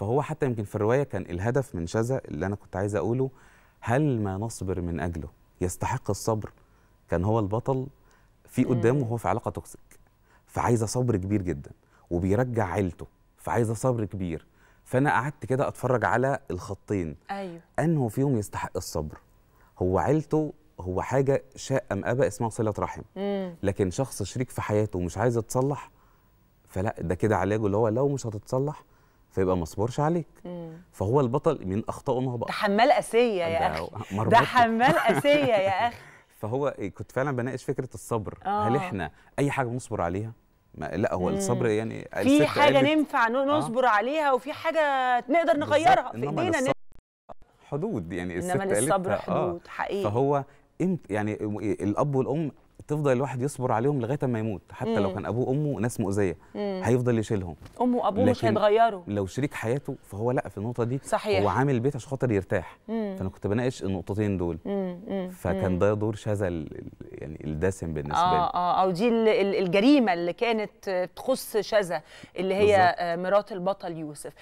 فهو حتى يمكن في الروايه كان الهدف من شذا اللي انا كنت عايز اقوله هل ما نصبر من اجله يستحق الصبر كان هو البطل في قدامه هو في علاقه توكسيك فعايزه صبر كبير جدا وبيرجع عيلته فعايزه صبر كبير فانا قعدت كده اتفرج على الخطين ايوه انه فيهم يستحق الصبر هو عيلته هو حاجه شاء ام ابى اسمها صله رحم مم. لكن شخص شريك في حياته ومش عايز يتصلح فلا ده كده علاجه اللي هو لو مش هتتصلح فيبقى ما اصبرش عليك مم. فهو البطل من اخطائه ما هو بقى ده حمال اسيه يا اخي ده حمال اسيه يا اخي فهو إيه، كنت فعلا بناقش فكره الصبر أوه. هل آه. احنا اي حاجه بنصبر عليها ما لا هو مم. الصبر يعني في حاجه قالت... ننفع آه. نصبر آه. عليها وفي حاجه نقدر نغيرها في ايدينا حدود يعني الست انما للصبر آه. حدود آه. حقيقي فهو يعني إيه، الاب والام تفضل الواحد يصبر عليهم لغايه ما يموت حتى مم. لو كان ابوه وامه ناس مؤذيه هيفضل يشيلهم امه وابوه مش هيتغيروا لو شريك حياته فهو لا في النقطه دي صحيح. هو عامل البيت عشان خاطر يرتاح مم. فانا كنت بناقش النقطتين دول مم. مم. فكان ده دور شذا يعني الدسم بالنسبه آه لي اه اه ودي الجريمه اللي كانت تخص شذا اللي هي بالزبط. آه، مرات البطل يوسف